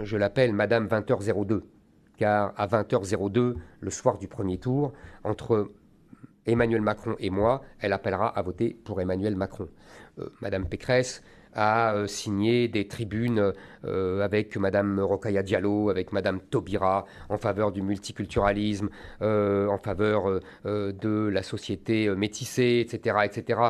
je l'appelle Madame 20h02, car à 20h02, le soir du premier tour, entre Emmanuel Macron et moi, elle appellera à voter pour Emmanuel Macron. Euh, Madame Pécresse a euh, signé des tribunes euh, avec Madame Rokaya Diallo, avec Madame Taubira, en faveur du multiculturalisme, en faveur de la société métissée, etc., etc.